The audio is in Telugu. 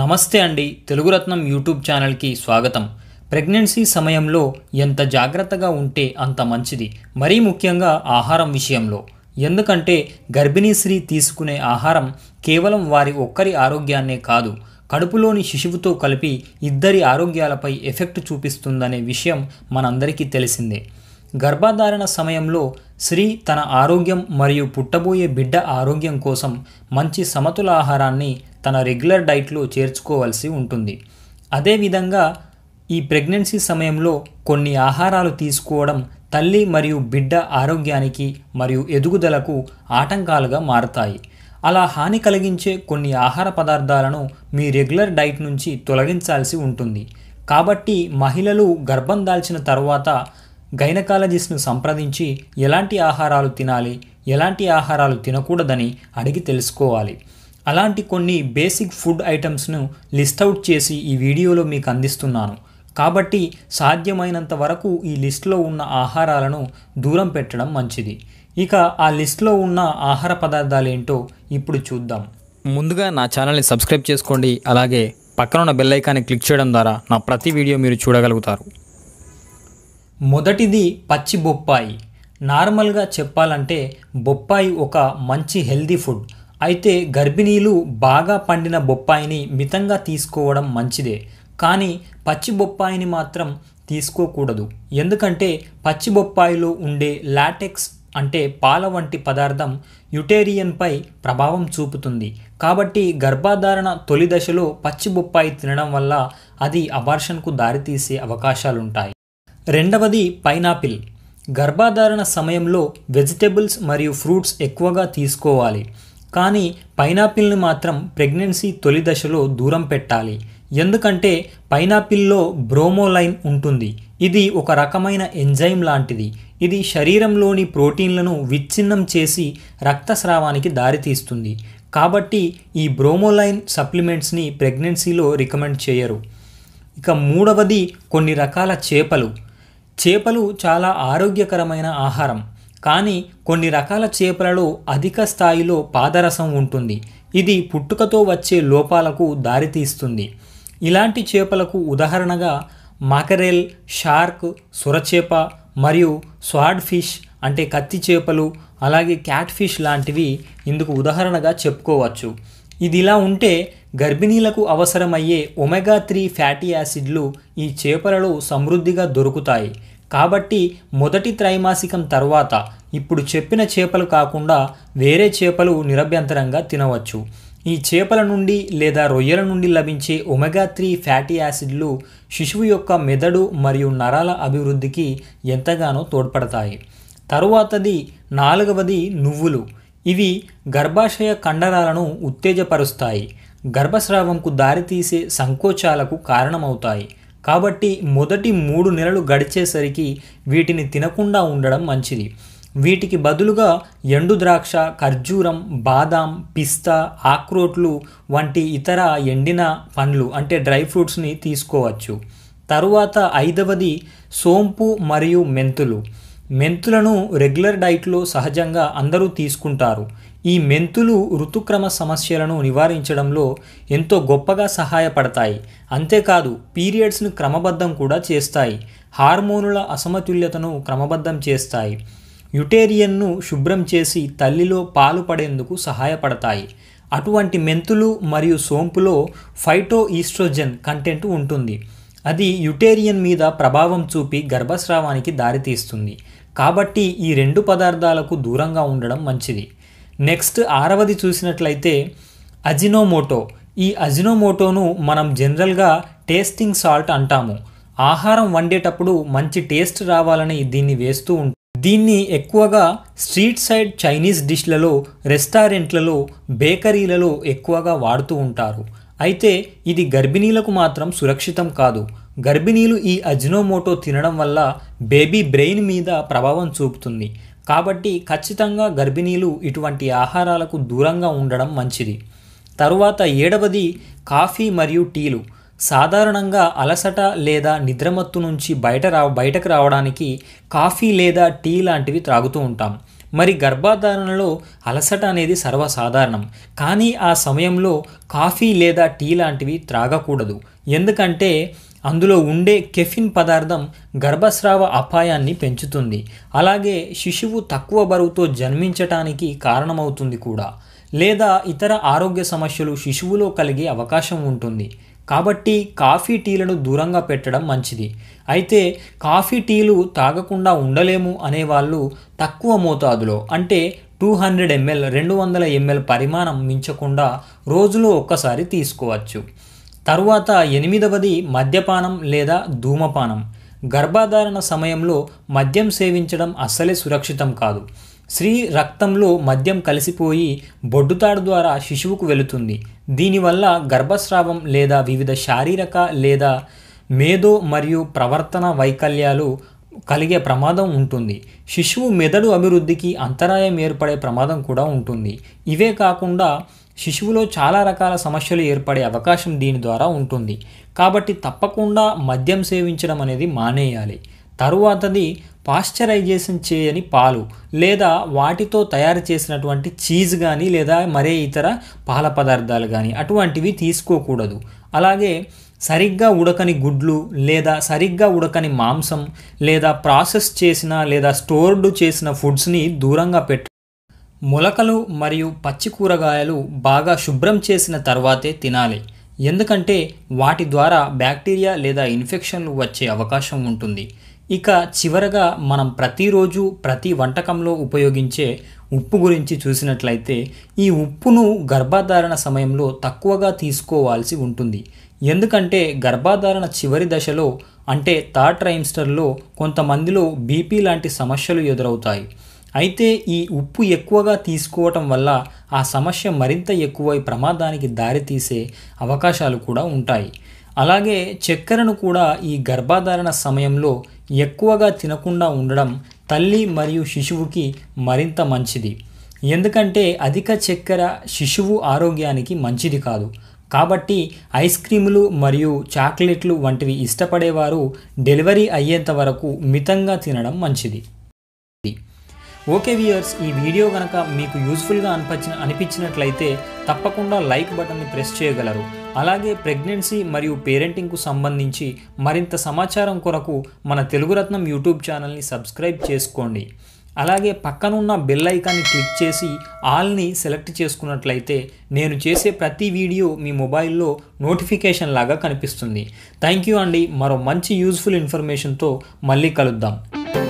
నమస్తే అండి తెలుగురత్నం యూట్యూబ్ ఛానల్కి స్వాగతం ప్రెగ్నెన్సీ సమయంలో ఎంత జాగ్రత్తగా ఉంటే అంత మంచిది మరీ ముఖ్యంగా ఆహారం విషయంలో ఎందుకంటే గర్భిణీ స్త్రీ తీసుకునే ఆహారం కేవలం వారి ఒక్కరి ఆరోగ్యాన్నే కాదు కడుపులోని శిశువుతో కలిపి ఇద్దరి ఆరోగ్యాలపై ఎఫెక్ట్ చూపిస్తుందనే విషయం మనందరికీ తెలిసిందే గర్భధారణ సమయంలో స్త్రీ తన ఆరోగ్యం మరియు పుట్టబోయే బిడ్డ ఆరోగ్యం కోసం మంచి సమతుల ఆహారాన్ని తన రెగ్యులర్ డైట్లో చేర్చుకోవాల్సి ఉంటుంది అదేవిధంగా ఈ ప్రెగ్నెన్సీ సమయంలో కొన్ని ఆహారాలు తీసుకోవడం తల్లి మరియు బిడ్డ ఆరోగ్యానికి మరియు ఎదుగుదలకు ఆటంకాలుగా మారతాయి అలా హాని కలిగించే కొన్ని ఆహార పదార్థాలను మీ రెగ్యులర్ డైట్ నుంచి తొలగించాల్సి ఉంటుంది కాబట్టి మహిళలు గర్భం దాల్చిన తర్వాత గైనకాలజిస్ట్ను సంప్రదించి ఎలాంటి ఆహారాలు తినాలి ఎలాంటి ఆహారాలు తినకూడదని అడిగి తెలుసుకోవాలి అలాంటి కొన్ని బేసిక్ ఫుడ్ ఐటమ్స్ను లిస్ట్ అవుట్ చేసి ఈ వీడియోలో మీకు అందిస్తున్నాను కాబట్టి సాధ్యమైనంత వరకు ఈ లిస్ట్లో ఉన్న ఆహారాలను దూరం పెట్టడం మంచిది ఇక ఆ లిస్ట్లో ఉన్న ఆహార పదార్థాలు ఏంటో ఇప్పుడు చూద్దాం ముందుగా నా ఛానల్ని సబ్స్క్రైబ్ చేసుకోండి అలాగే పక్కన ఉన్న బెల్ ఐకాన్ని క్లిక్ చేయడం ద్వారా నా ప్రతి వీడియో మీరు చూడగలుగుతారు మొదటిది పచ్చి బొప్పాయి నార్మల్గా చెప్పాలంటే బొప్పాయి ఒక మంచి హెల్దీ ఫుడ్ అయితే గర్భిణీలు బాగా పండిన బొప్పాయిని మితంగా తీసుకోవడం మంచిదే కానీ పచ్చి బొప్పాయిని మాత్రం తీసుకోకూడదు ఎందుకంటే పచ్చి బొప్పాయిలో ఉండే లాటెక్స్ అంటే పాల వంటి పదార్థం యుటేరియన్పై ప్రభావం చూపుతుంది కాబట్టి గర్భాధారణ తొలి దశలో పచ్చి బొప్పాయి తినడం వల్ల అది అబార్షన్కు దారితీసే అవకాశాలుంటాయి రెండవది పైనాపిల్ గర్భాధారణ సమయంలో వెజిటబుల్స్ మరియు ఫ్రూట్స్ ఎక్కువగా తీసుకోవాలి కానీ పైనాపిల్ని మాత్రం ప్రెగ్నెన్సీ తొలి దశలో దూరం పెట్టాలి ఎందుకంటే పైనాపిల్లో బ్రోమోలైన్ ఉంటుంది ఇది ఒక రకమైన ఎంజైమ్ లాంటిది ఇది శరీరంలోని ప్రోటీన్లను విచ్ఛిన్నం చేసి రక్తస్రావానికి దారితీస్తుంది కాబట్టి ఈ బ్రోమోలైన్ సప్లిమెంట్స్ని ప్రెగ్నెన్సీలో రికమెండ్ చేయరు ఇక మూడవది కొన్ని రకాల చేపలు చేపలు చాలా ఆరోగ్యకరమైన ఆహారం కానీ కొన్ని రకాల చేపలలో అధిక స్థాయిలో పాదరసం ఉంటుంది ఇది పుట్టుకతో వచ్చే లోపాలకు దారితీస్తుంది ఇలాంటి చేపలకు ఉదాహరణగా మాకరెల్ షార్క్ సురచేప మరియు స్వాడ్ ఫిష్ అంటే కత్తి చేపలు అలాగే క్యాట్ ఫిష్ లాంటివి ఇందుకు ఉదాహరణగా చెప్పుకోవచ్చు ఇదిలా ఉంటే గర్భిణీలకు అవసరమయ్యే ఒమెగా త్రీ ఫ్యాటీ యాసిడ్లు ఈ చేపలలో సమృద్ధిగా దొరుకుతాయి కాబట్టి మొదటి త్రైమాసికం తర్వాత ఇప్పుడు చెప్పిన చేపలు కాకుండా వేరే చేపలు నిరభ్యంతరంగా తినవచ్చు ఈ చేపల నుండి లేదా రొయ్యల నుండి లభించే ఒమెగా త్రీ ఫ్యాటీ యాసిడ్లు శిశువు యొక్క మెదడు మరియు నరాల అభివృద్ధికి ఎంతగానో తోడ్పడతాయి తరువాతది నాలుగవది నువ్వులు ఇవి గర్భాశయ కండరాలను ఉత్తేజపరుస్తాయి గర్భస్రావంకు దారితీసే సంకోచాలకు కారణమవుతాయి కాబట్టి మొదటి మూడు నెలలు గడిచేసరికి వీటిని తినకుండా ఉండడం మంచిది వీటికి బదులుగా ఎండు ద్రాక్ష ఖర్జూరం బాదాం పిస్తా ఆక్రోట్లు వంటి ఇతర ఎండిన పండ్లు అంటే డ్రై ఫ్రూట్స్ని తీసుకోవచ్చు తరువాత ఐదవది సోంపు మరియు మెంతులు మెంతులను రెగ్యులర్ డైట్లో సహజంగా అందరూ తీసుకుంటారు ఈ మెంతులు ఋతుక్రమ సమస్యలను నివారించడంలో ఎంతో గొప్పగా సహాయపడతాయి అంతేకాదు పీరియడ్స్ను క్రమబద్ధం కూడా చేస్తాయి హార్మోనుల అసమతుల్యతను క్రమబద్ధం చేస్తాయి యుటేరియన్ను శుభ్రం చేసి తల్లిలో పాలు పడేందుకు సహాయపడతాయి అటువంటి మెంతులు మరియు సోంపులో ఫైటో ఈస్ట్రోజెన్ కంటెంట్ ఉంటుంది అది యుటేరియన్ మీద ప్రభావం చూపి గర్భస్రావానికి దారితీస్తుంది కాబట్టి ఈ రెండు పదార్థాలకు దూరంగా ఉండడం మంచిది నెక్స్ట్ ఆరవది చూసినట్లయితే అజినోమోటో ఈ అజినోమోటోను మనం జనరల్గా టేస్టింగ్ సాల్ట్ అంటాము ఆహారం వండేటప్పుడు మంచి టేస్ట్ రావాలని దీన్ని వేస్తూ ఉంటాం దీన్ని ఎక్కువగా స్ట్రీట్ సైడ్ చైనీస్ డిష్లలో రెస్టారెంట్లలో బేకరీలలో ఎక్కువగా వాడుతూ ఉంటారు అయితే ఇది గర్భిణీలకు మాత్రం సురక్షితం కాదు గర్భిణీలు ఈ అజినోమోటో తినడం వల్ల బేబీ బ్రెయిన్ మీద ప్రభావం చూపుతుంది కాబట్టి ఖచ్చితంగా గర్భిణీలు ఇటువంటి ఆహారాలకు దూరంగా ఉండడం మంచిది తరువాత ఏడవది కాఫీ మరియు టీలు సాధారణంగా అలసట లేదా నిద్రమత్తు నుంచి బయట రా బయటకు రావడానికి కాఫీ లేదా టీ లాంటివి త్రాగుతూ ఉంటాం మరి గర్భధారణలో అలసట అనేది సర్వసాధారణం కానీ ఆ సమయంలో కాఫీ లేదా టీ లాంటివి త్రాగకూడదు ఎందుకంటే అందులో ఉండే కెఫిన్ పదార్థం గర్భస్రావ అపాయాన్ని పెంచుతుంది అలాగే శిశువు తక్కువ బరువుతో జన్మించటానికి కారణమవుతుంది కూడా లేదా ఇతర ఆరోగ్య సమస్యలు శిశువులో కలిగే అవకాశం ఉంటుంది కాబట్టి కాఫీ టీలను దూరంగా పెట్టడం మంచిది అయితే కాఫీ టీలు తాగకుండా ఉండలేము అనేవాళ్ళు తక్కువ మోతాదులో అంటే టూ హండ్రెడ్ ఎంఎల్ రెండు వందల ఎంఎల్ పరిమాణం మించకుండా రోజులో ఒక్కసారి తీసుకోవచ్చు తరువాత ఎనిమిదవది మద్యపానం లేదా ధూమపానం గర్భాధారణ సమయంలో మద్యం సేవించడం అస్సలే సురక్షితం కాదు స్త్రీ రక్తంలో మద్యం కలిసిపోయి బొడ్డుతాడు ద్వారా శిశువుకు వెళుతుంది దీనివల్ల గర్భస్రావం లేదా వివిధ శారీరక లేదా మేధో మరియు ప్రవర్తన వైకల్యాలు కలిగే ప్రమాదం ఉంటుంది శిశువు మెదడు అభివృద్ధికి అంతరాయం ఏర్పడే ప్రమాదం కూడా ఉంటుంది ఇవే కాకుండా శిశువులో చాలా రకాల సమస్యలు ఏర్పడే అవకాశం దీని ద్వారా ఉంటుంది కాబట్టి తప్పకుండా మద్యం సేవించడం అనేది మానేయాలి తరువాతది పాశ్చరైజేషన్ చేయని పాలు లేదా వాటితో తయారు చేసినటువంటి చీజ్ కానీ లేదా మరే ఇతర పాల పదార్థాలు కానీ అటువంటివి తీసుకోకూడదు అలాగే సరిగ్గా ఉడకని గుడ్లు లేదా సరిగ్గా ఉడకని మాంసం లేదా ప్రాసెస్ చేసిన లేదా స్టోర్డ్ చేసిన ఫుడ్స్ని దూరంగా పెట్ట మొలకలు మరియు పచ్చి కూరగాయలు బాగా శుభ్రం చేసిన తర్వాతే తినాలి ఎందుకంటే వాటి ద్వారా బ్యాక్టీరియా లేదా ఇన్ఫెక్షన్లు వచ్చే అవకాశం ఉంటుంది ఇక చివరగా మనం ప్రతిరోజు ప్రతి వంటకంలో ఉపయోగించే ఉప్పు గురించి చూసినట్లయితే ఈ ఉప్పును గర్భధారణ సమయంలో తక్కువగా తీసుకోవాల్సి ఉంటుంది ఎందుకంటే గర్భాధారణ చివరి దశలో అంటే థర్డ్ ట్రైమ్స్టర్లో కొంతమందిలో బీపీ లాంటి సమస్యలు ఎదురవుతాయి అయితే ఈ ఉప్పు ఎక్కువగా తీసుకోవటం వల్ల ఆ సమస్య మరింత ఎక్కువై ప్రమాదానికి దారితీసే అవకాశాలు కూడా ఉంటాయి అలాగే చక్కెరను కూడా ఈ గర్భధారణ సమయంలో ఎక్కువగా తినకుండా ఉండడం తల్లి మరియు శిశువుకి మరింత మంచిది ఎందుకంటే అధిక చక్కెర శిశువు ఆరోగ్యానికి మంచిది కాదు కాబట్టి ఐస్ క్రీములు మరియు చాక్లెట్లు వంటివి ఇష్టపడేవారు డెలివరీ అయ్యేంత వరకు మితంగా తినడం మంచిది ఓకే వియర్స్ ఈ వీడియో కనుక మీకు యూస్ఫుల్గా అనిపించిన అనిపించినట్లయితే తప్పకుండా లైక్ బటన్ని ప్రెస్ చేయగలరు అలాగే ప్రెగ్నెన్సీ మరియు పేరెంటింగ్కు సంబంధించి మరింత సమాచారం కొరకు మన తెలుగురత్నం యూట్యూబ్ ఛానల్ని సబ్స్క్రైబ్ చేసుకోండి అలాగే పక్కనున్న బెల్ ఐకాన్ని క్లిక్ చేసి ఆల్ని సెలెక్ట్ చేసుకున్నట్లయితే నేను చేసే ప్రతి వీడియో మీ మొబైల్లో నోటిఫికేషన్ లాగా కనిపిస్తుంది థ్యాంక్ యూ అండి మరో మంచి యూజ్ఫుల్ ఇన్ఫర్మేషన్తో మళ్ళీ కలుద్దాం